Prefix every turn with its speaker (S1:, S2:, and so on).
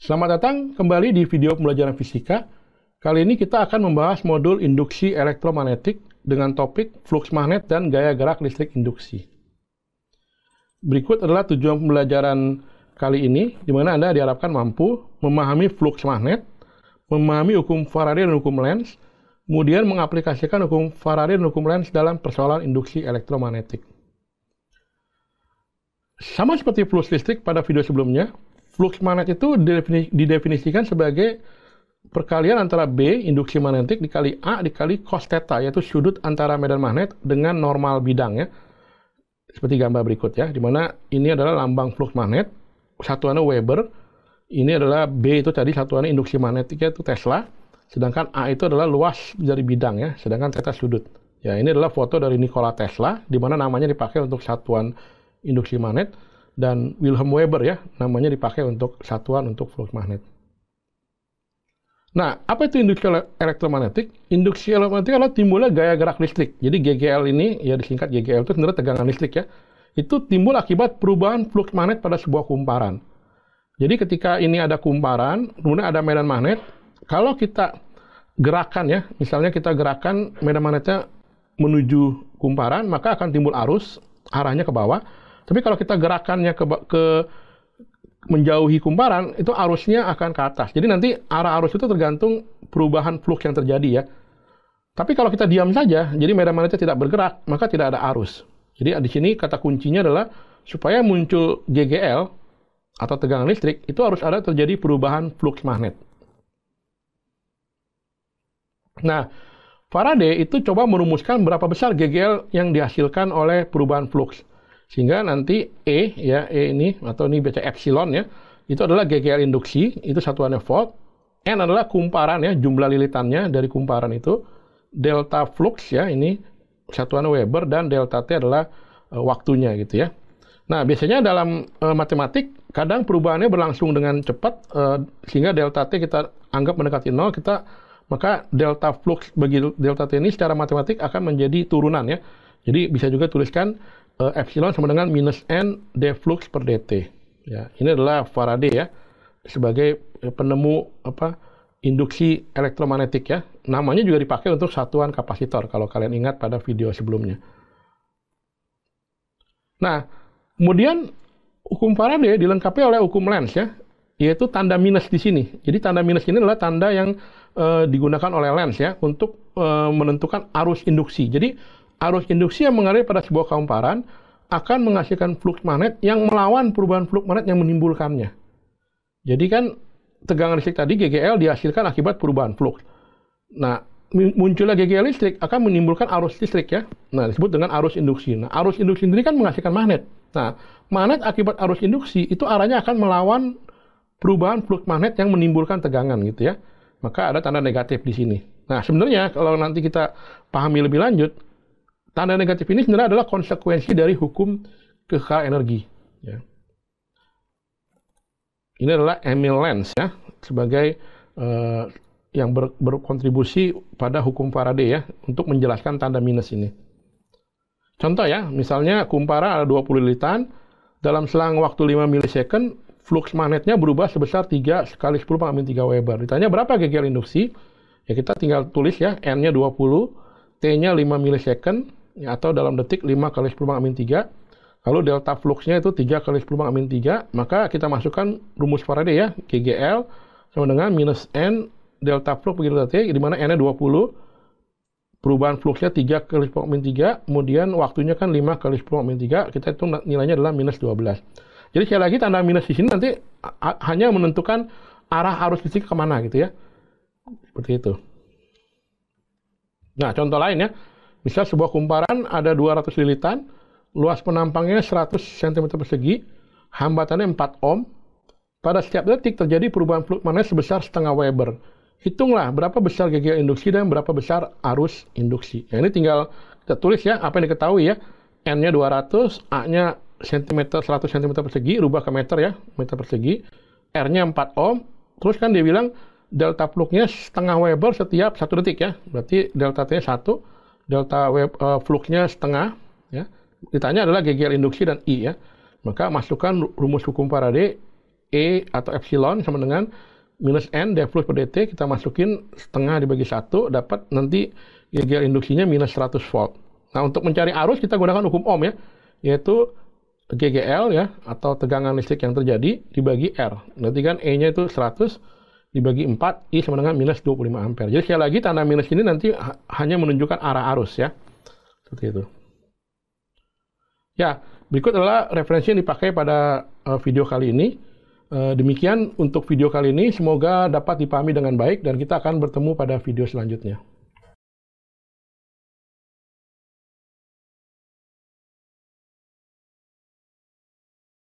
S1: Selamat datang kembali di video pembelajaran fisika. Kali ini kita akan membahas modul induksi elektromagnetik dengan topik flux magnet dan gaya gerak listrik induksi. Berikut adalah tujuan pembelajaran kali ini, di mana Anda diharapkan mampu memahami flux magnet, memahami hukum Faraday dan hukum Lenz, kemudian mengaplikasikan hukum Faraday dan hukum Lenz dalam persoalan induksi elektromagnetik. Sama seperti flux listrik pada video sebelumnya, Flux magnet itu didefinisikan sebagai perkalian antara B, induksi magnetik, dikali A, dikali cos theta, yaitu sudut antara medan magnet dengan normal bidang. ya. Seperti gambar berikut ya, di mana ini adalah lambang flux magnet, satuannya Weber, ini adalah B itu tadi satuannya induksi magnetik yaitu Tesla, sedangkan A itu adalah luas dari bidang ya, sedangkan theta sudut. Ya, ini adalah foto dari Nikola Tesla, di mana namanya dipakai untuk satuan induksi magnet dan Wilhelm Weber ya, namanya dipakai untuk satuan untuk fluks magnet. Nah, apa itu induksi elektromagnetik? Induksi elektromagnetik adalah timbulnya gaya gerak listrik. Jadi GGL ini, ya disingkat GGL itu sebenarnya tegangan listrik ya. Itu timbul akibat perubahan flux magnet pada sebuah kumparan. Jadi ketika ini ada kumparan, kemudian ada medan magnet, kalau kita gerakan ya, misalnya kita gerakan medan magnetnya menuju kumparan, maka akan timbul arus, arahnya ke bawah. Tapi kalau kita gerakannya ke, ke menjauhi kumparan, itu arusnya akan ke atas. Jadi nanti arah arus itu tergantung perubahan flux yang terjadi ya. Tapi kalau kita diam saja, jadi medan magnetnya tidak bergerak, maka tidak ada arus. Jadi di sini kata kuncinya adalah supaya muncul GGL atau tegangan listrik, itu harus ada terjadi perubahan flux magnet. Nah, Faraday itu coba merumuskan berapa besar GGL yang dihasilkan oleh perubahan flux. Sehingga nanti E ya, E ini atau ini baca epsilon ya, itu adalah GGL induksi, itu satuannya volt. N adalah kumparan ya, jumlah lilitannya dari kumparan itu. Delta flux ya, ini satuan Weber dan delta T adalah uh, waktunya gitu ya. Nah, biasanya dalam uh, matematik kadang perubahannya berlangsung dengan cepat uh, sehingga delta T kita anggap mendekati nol, kita maka delta flux bagi delta T ini secara matematik akan menjadi turunan ya. Jadi bisa juga tuliskan uh, epsilon sama dengan minus n d flux per dt. Ya, ini adalah Faraday ya sebagai eh, penemu apa induksi elektromagnetik ya. Namanya juga dipakai untuk satuan kapasitor kalau kalian ingat pada video sebelumnya. Nah, kemudian hukum Faraday dilengkapi oleh hukum Lenz ya, yaitu tanda minus di sini. Jadi tanda minus ini adalah tanda yang e, digunakan oleh Lenz ya untuk e, menentukan arus induksi. Jadi Arus induksi yang mengalir pada sebuah kamparan akan menghasilkan flux magnet yang melawan perubahan flux magnet yang menimbulkannya. Jadi kan tegangan listrik tadi GGL dihasilkan akibat perubahan flux. Nah, munculnya GGL listrik akan menimbulkan arus listrik ya. Nah, disebut dengan arus induksi. Nah, arus induksi sendiri kan menghasilkan magnet. Nah, magnet akibat arus induksi itu arahnya akan melawan perubahan flux magnet yang menimbulkan tegangan gitu ya. Maka ada tanda negatif di sini. Nah, sebenarnya kalau nanti kita pahami lebih lanjut, Tanda negatif ini sebenarnya adalah konsekuensi dari hukum keha energi. Ya. Ini adalah Emil Lenz ya sebagai uh, yang ber, berkontribusi pada hukum Faraday ya untuk menjelaskan tanda minus ini. Contoh ya, misalnya kumpara ada 20 lilitan, dalam selang waktu 5 milisecond, flux magnetnya berubah sebesar 3 kali 10 pangkat 3 Weber. Ditanya berapa GGL induksi? Ya kita tinggal tulis ya, N-nya 20, T-nya 5 milisecond, ya, atau dalam detik 5 kali 10 pangkat min 3. Lalu delta fluxnya itu 3 kali 10 pangkat min 3. Maka kita masukkan rumus Faraday ya, GGL sama dengan minus N delta flux begitu detik, di mana N-nya 20. Perubahan fluxnya 3 kali 10 pangkat min 3. Kemudian waktunya kan 5 kali 10 pangkat min 3. Kita hitung nilainya adalah minus 12. Jadi sekali lagi tanda minus di sini nanti hanya menentukan arah arus listrik kemana gitu ya. Seperti itu. Nah, contoh lain ya. Misal sebuah kumparan ada 200 lilitan, luas penampangnya 100 cm persegi, hambatannya 4 ohm. Pada setiap detik terjadi perubahan fluid magnet sebesar setengah Weber. Hitunglah berapa besar gigi induksi dan berapa besar arus induksi. Ya, ini tinggal kita tulis ya, apa yang diketahui ya. N-nya 200, A-nya cm, 100 cm persegi, rubah ke meter ya, meter persegi. R-nya 4 ohm. Terus kan dia bilang delta fluknya setengah Weber setiap satu detik ya. Berarti delta T-nya 1 delta wave uh, eh, fluknya setengah ya ditanya adalah GGL induksi dan I e, ya maka masukkan rumus hukum Faraday E atau epsilon sama dengan minus N deflux per DT kita masukin setengah dibagi satu dapat nanti GGL induksinya minus 100 volt nah untuk mencari arus kita gunakan hukum ohm ya yaitu GGL ya atau tegangan listrik yang terjadi dibagi R nanti kan E nya itu 100 dibagi 4, I sama dengan minus 25 ampere. Jadi sekali lagi tanda minus ini nanti hanya menunjukkan arah arus ya. Seperti itu. Ya, berikut adalah referensi yang dipakai pada eh, video kali ini. Eh, demikian untuk video kali ini, semoga dapat dipahami dengan baik dan kita akan bertemu pada video selanjutnya.